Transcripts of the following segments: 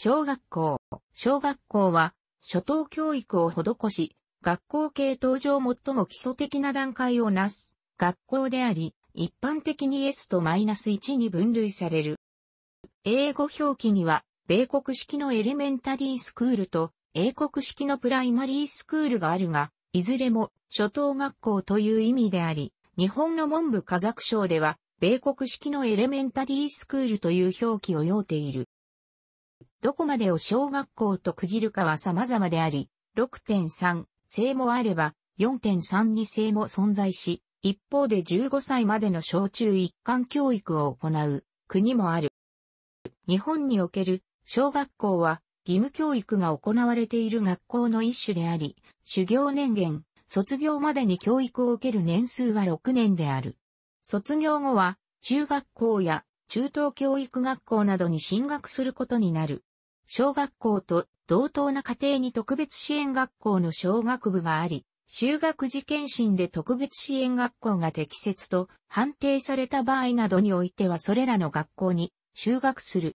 小学校。小学校は、初等教育を施し、学校系統上最も基礎的な段階をなす、学校であり、一般的に S とマイナス1に分類される。英語表記には、米国式のエレメンタリースクールと、英国式のプライマリースクールがあるが、いずれも、初等学校という意味であり、日本の文部科学省では、米国式のエレメンタリースクールという表記を用ている。どこまでを小学校と区切るかは様々であり、6.3性もあれば、4.32性も存在し、一方で15歳までの小中一貫教育を行う国もある。日本における小学校は義務教育が行われている学校の一種であり、修行年限、卒業までに教育を受ける年数は6年である。卒業後は中学校や中等教育学校などに進学することになる。小学校と同等な家庭に特別支援学校の小学部があり、修学時検診で特別支援学校が適切と判定された場合などにおいてはそれらの学校に修学する。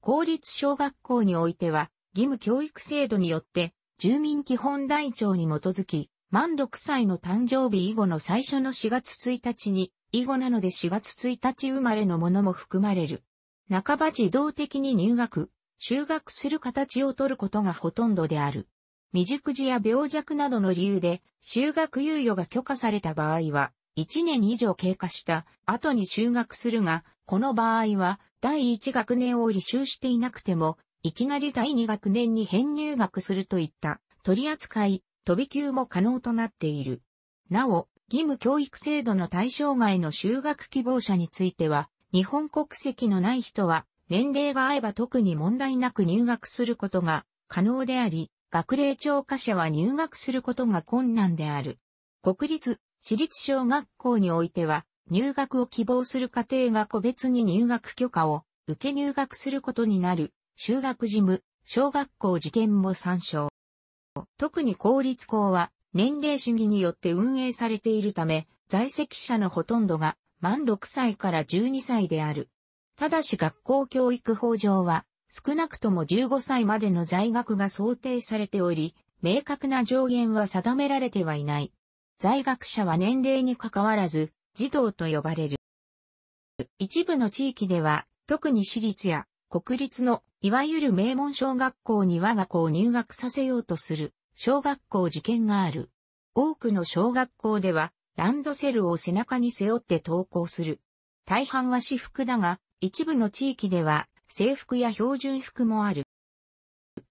公立小学校においては義務教育制度によって住民基本台帳に基づき満6歳の誕生日以後の最初の4月1日に以後なので4月1日生まれのものも含まれる。半ば自動的に入学、就学する形をとることがほとんどである。未熟児や病弱などの理由で、就学猶予が許可された場合は、1年以上経過した後に就学するが、この場合は、第1学年を履修していなくても、いきなり第2学年に編入学するといった取り扱い、飛び級も可能となっている。なお、義務教育制度の対象外の就学希望者については、日本国籍のない人は年齢が合えば特に問題なく入学することが可能であり、学齢超過者は入学することが困難である。国立、私立小学校においては、入学を希望する家庭が個別に入学許可を受け入学することになる、修学事務、小学校受験も参照。特に公立校は、年齢主義によって運営されているため、在籍者のほとんどが満6歳から12歳である。ただし学校教育法上は、少なくとも15歳までの在学が想定されており、明確な上限は定められてはいない。在学者は年齢に関わらず、児童と呼ばれる。一部の地域では、特に私立や国立のいわゆる名門小学校に我が子を入学させようとする小学校受験がある。多くの小学校ではランドセルを背中に背負って登校する。大半は私服だが、一部の地域では制服や標準服もある。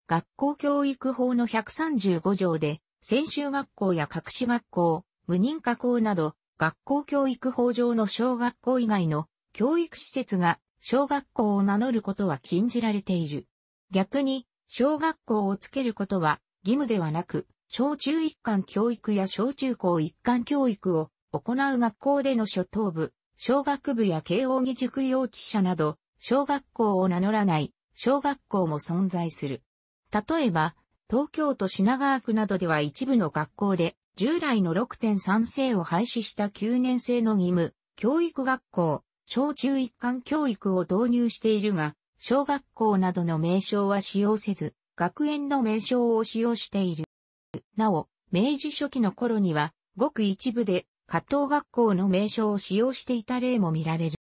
学校教育法の135条で、専修学校や各種学校、無認可校など、学校教育法上の小学校以外の教育施設が小学校を名乗ることは禁じられている。逆に、小学校をつけることは義務ではなく、小中一貫教育や小中高一貫教育を行う学校での初等部、小学部や慶応義塾幼稚舎など、小学校を名乗らない小学校も存在する。例えば、東京都品川区などでは一部の学校で、従来の6.3世を廃止した9年生の義務、教育学校、小中一貫教育を導入しているが、小学校などの名称は使用せず、学園の名称を使用している。なお、明治初期の頃には、ごく一部で葛藤学校の名称を使用していた例も見られる。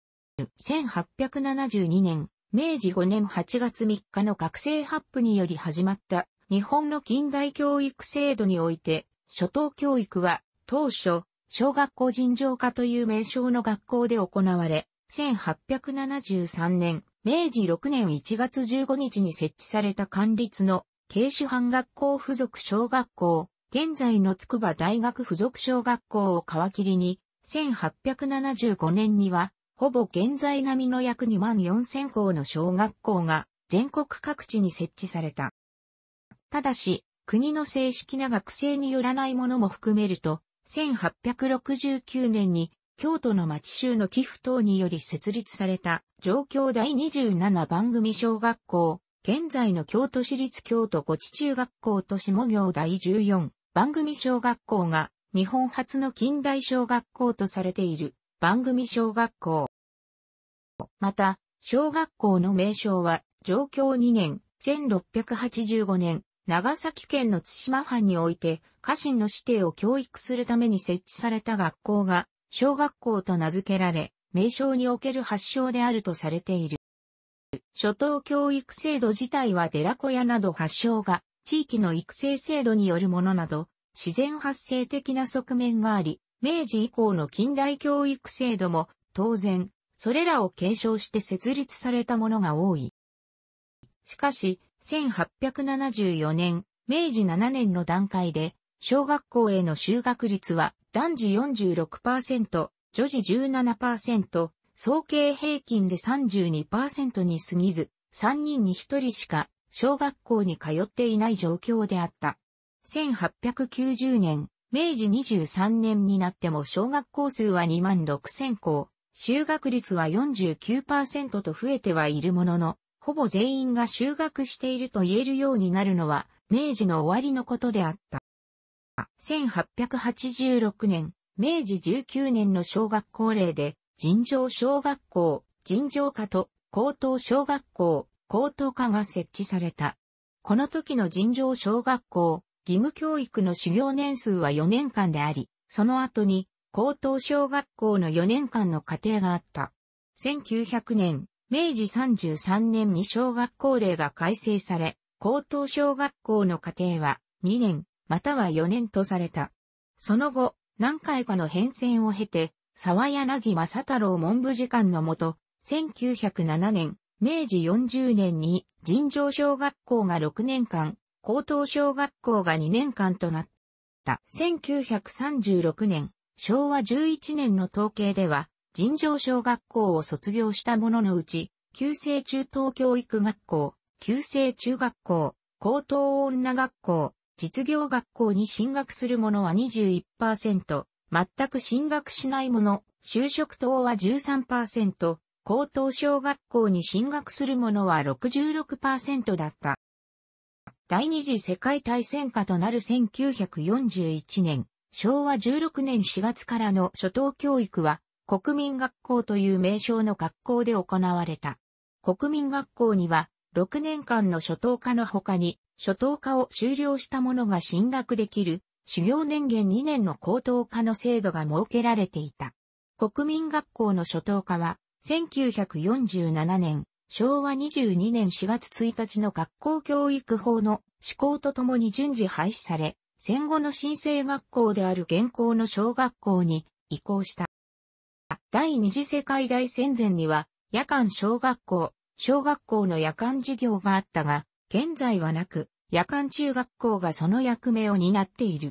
1872年、明治5年8月3日の学生発布により始まった日本の近代教育制度において、初等教育は当初、小学校尋常科という名称の学校で行われ、1873年、明治6年1月15日に設置された管立の慶主藩学校付属小学校、現在の筑波大学附属小学校を皮切りに、1875年には、ほぼ現在並みの約2万4000校の小学校が全国各地に設置された。ただし、国の正式な学生によらないものも含めると、1869年に京都の町州の寄付等により設立された上京第27番組小学校、現在の京都市立京都五地中学校と下行第14番組小学校が日本初の近代小学校とされている番組小学校。また、小学校の名称は、上京2年、1685年、長崎県の津島藩において、家臣の指定を教育するために設置された学校が、小学校と名付けられ、名称における発祥であるとされている。初等教育制度自体は寺子屋など発祥が地域の育成制度によるものなど、自然発生的な側面があり、明治以降の近代教育制度も、当然、それらを継承して設立されたものが多い。しかし、1874年、明治7年の段階で、小学校への就学率は男児46%、女児17%、総計平均で32%に過ぎず、3人に1人しか小学校に通っていない状況であった。1890年、明治23年になっても小学校数は2万6000校、就学率は49%と増えてはいるものの、ほぼ全員が就学していると言えるようになるのは、明治の終わりのことであった。1886年、明治19年の小学校令で、尋常小学校、尋常科と高等小学校、高等科が設置された。この時の尋常小学校、義務教育の修行年数は4年間であり、その後に高等小学校の4年間の過程があった。1900年、明治33年に小学校令が改正され、高等小学校の課程は2年、または4年とされた。その後、何回かの変遷を経て、沢柳正太郎文部次官のもと、1907年、明治40年に尋常小学校が6年間、高等小学校が2年間となった。1936年、昭和11年の統計では、尋常小学校を卒業した者のうち、旧制中等教育学校、旧制中学校、高等女学校、実業学校に進学する者は21%、全く進学しない者、就職等は13%、高等小学校に進学する者は66%だった。第二次世界大戦下となる1941年、昭和16年4月からの初等教育は、国民学校という名称の学校で行われた。国民学校には、6年間の初等科の他に、初等科を修了した者が進学できる、修行年限2年の高等科の制度が設けられていた。国民学校の初等科は、1947年、昭和22年4月1日の学校教育法の施行とともに順次廃止され、戦後の新生学校である現行の小学校に移行した。第二次世界大戦前には、夜間小学校、小学校の夜間授業があったが、現在はなく、夜間中学校がその役目を担っている。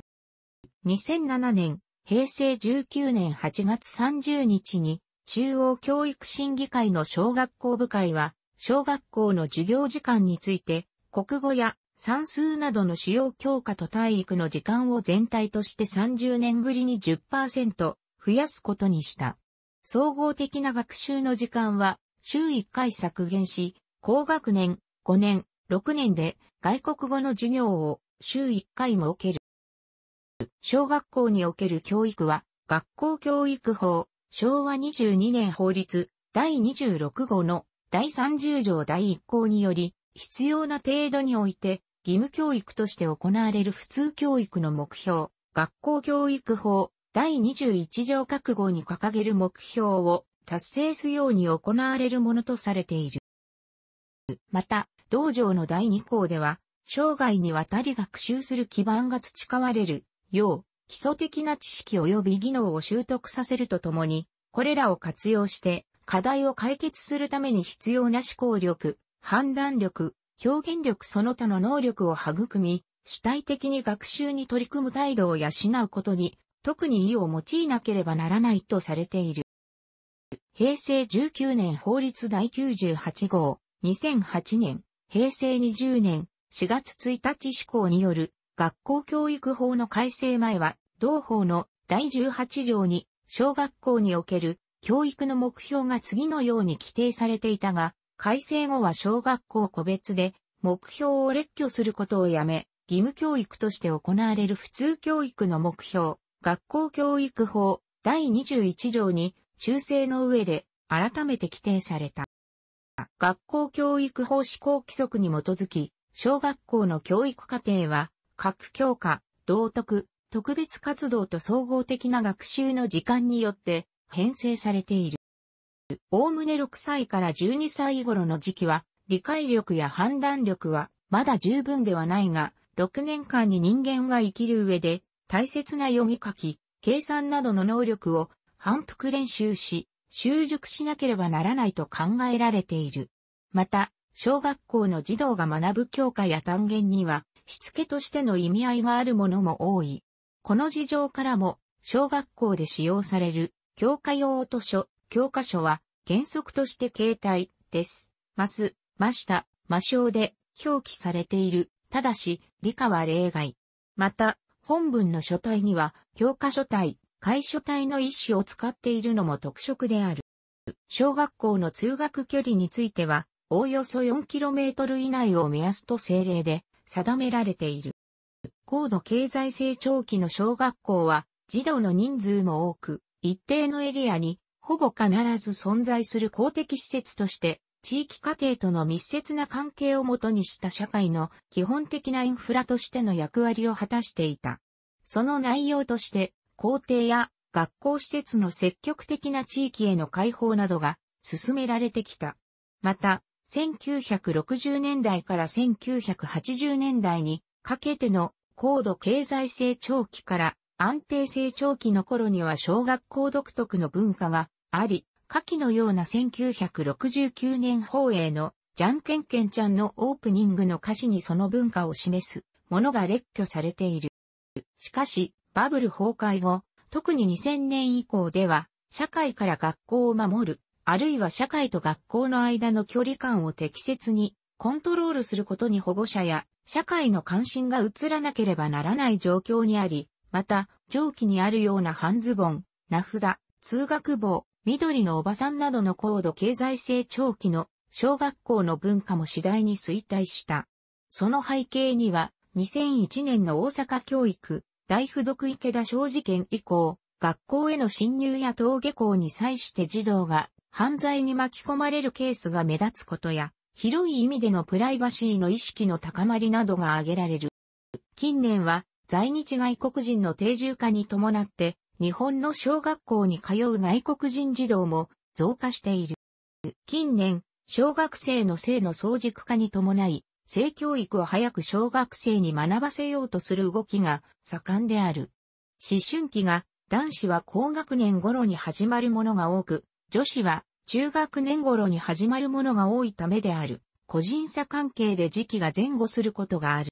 2007年、平成19年8月30日に、中央教育審議会の小学校部会は、小学校の授業時間について、国語や算数などの主要教科と体育の時間を全体として30年ぶりに10%増やすことにした。総合的な学習の時間は週1回削減し、高学年、5年、6年で外国語の授業を週1回設ける。小学校における教育は学校教育法、昭和22年法律第26号の第30条第1項により、必要な程度において、義務教育として行われる普通教育の目標、学校教育法第21条各号に掲げる目標を達成すように行われるものとされている。また、道場の第2項では、生涯にわたり学習する基盤が培われるよう、基礎的な知識及び技能を習得させるとともに、これらを活用して課題を解決するために必要な思考力、判断力、表現力その他の能力を育み、主体的に学習に取り組む態度を養うことに、特に意を用いなければならないとされている。平成19年法律第98号、2008年、平成20年4月1日施行による学校教育法の改正前は、同法の第18条に、小学校における教育の目標が次のように規定されていたが、改正後は小学校個別で目標を列挙することをやめ、義務教育として行われる普通教育の目標、学校教育法第21条に修正の上で改めて規定された。学校教育法施行規則に基づき、小学校の教育課程は各教科、道徳、特別活動と総合的な学習の時間によって編成されている。おおむね6歳から12歳頃の時期は、理解力や判断力はまだ十分ではないが、6年間に人間が生きる上で大切な読み書き、計算などの能力を反復練習し、習熟しなければならないと考えられている。また、小学校の児童が学ぶ教科や単元には、しつけとしての意味合いがあるものも多い。この事情からも、小学校で使用される教科用図書、教科書は原則として携帯です。ます、ました、魔性で表記されている。ただし、理科は例外。また、本文の書体には、教科書体、会書体の一種を使っているのも特色である。小学校の通学距離については、おおよそ 4km 以内を目安と政令で定められている。高度経済成長期の小学校は児童の人数も多く、一定のエリアにほぼ必ず存在する公的施設として、地域家庭との密接な関係をもとにした社会の基本的なインフラとしての役割を果たしていた。その内容として、校庭や学校施設の積極的な地域への開放などが進められてきた。また、1960年代から1980年代にかけての高度経済成長期から安定成長期の頃には小学校独特の文化があり、下記のような1969年放映のじゃんけんけんちゃんのオープニングの歌詞にその文化を示すものが列挙されている。しかし、バブル崩壊後、特に2000年以降では、社会から学校を守るあるいは社会と学校の間の距離感を適切にコントロールすることに保護者や社会の関心が移らなければならない状況にあり、また、上記にあるような半ズボン、名札、通学帽、緑のおばさんなどの高度経済成長期の小学校の文化も次第に衰退した。その背景には、2001年の大阪教育、大付属池田小事件以降、学校への侵入や登下校に際して児童が犯罪に巻き込まれるケースが目立つことや、広い意味でのプライバシーの意識の高まりなどが挙げられる。近年は、在日外国人の定住化に伴って、日本の小学校に通う外国人児童も増加している。近年、小学生の性の早熟化に伴い、性教育を早く小学生に学ばせようとする動きが盛んである。思春期が男子は高学年頃に始まるものが多く、女子は中学年頃に始まるものが多いためである。個人差関係で時期が前後することがある。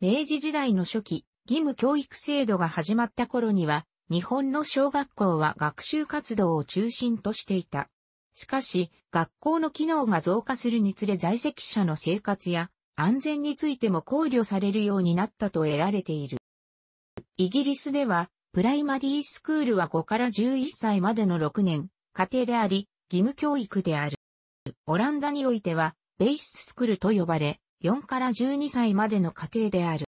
明治時代の初期、義務教育制度が始まった頃には、日本の小学校は学習活動を中心としていた。しかし、学校の機能が増加するにつれ在籍者の生活や安全についても考慮されるようになったと得られている。イギリスでは、プライマリースクールは5から11歳までの6年、家庭であり、義務教育である。オランダにおいては、ベーシススクールと呼ばれ、4から12歳までの家庭である。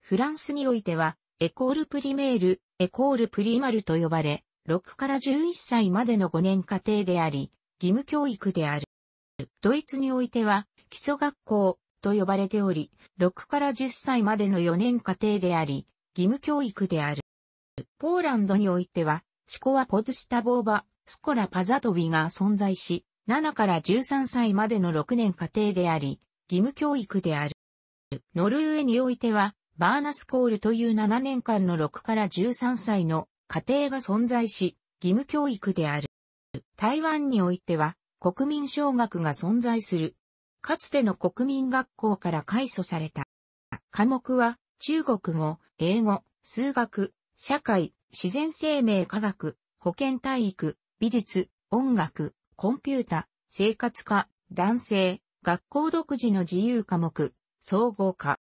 フランスにおいては、エコールプリメール、エコールプリマルと呼ばれ、6から11歳までの5年家庭であり、義務教育である。ドイツにおいては、基礎学校と呼ばれており、6から10歳までの4年家庭であり、義務教育である。ポーランドにおいては、シコアポドスタボーバスコラパザトビが存在し、7から13歳までの6年家庭であり、義務教育である。ノルウェーにおいては、バーナスコールという7年間の6から13歳の家庭が存在し、義務教育である。台湾においては、国民小学が存在する。かつての国民学校から改祖された。科目は、中国語、英語、数学、社会、自然生命科学、保健体育、美術、音楽、コンピュータ、生活科、男性、学校独自の自由科目、総合科。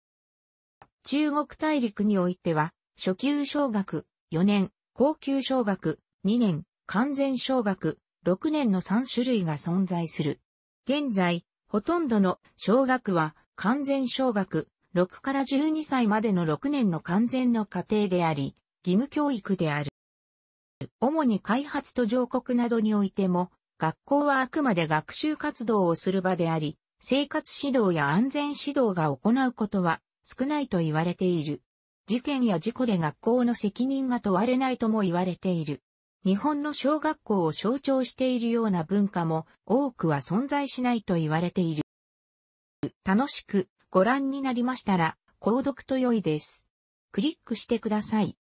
中国大陸においては、初級小学4年、高級小学2年、完全小学6年の3種類が存在する。現在、ほとんどの小学は完全小学6から12歳までの6年の完全の過程であり、義務教育である。主に開発途上国などにおいても、学校はあくまで学習活動をする場であり、生活指導や安全指導が行うことは少ないと言われている。事件や事故で学校の責任が問われないとも言われている。日本の小学校を象徴しているような文化も多くは存在しないと言われている。楽しくご覧になりましたら、購読と良いです。クリックしてください。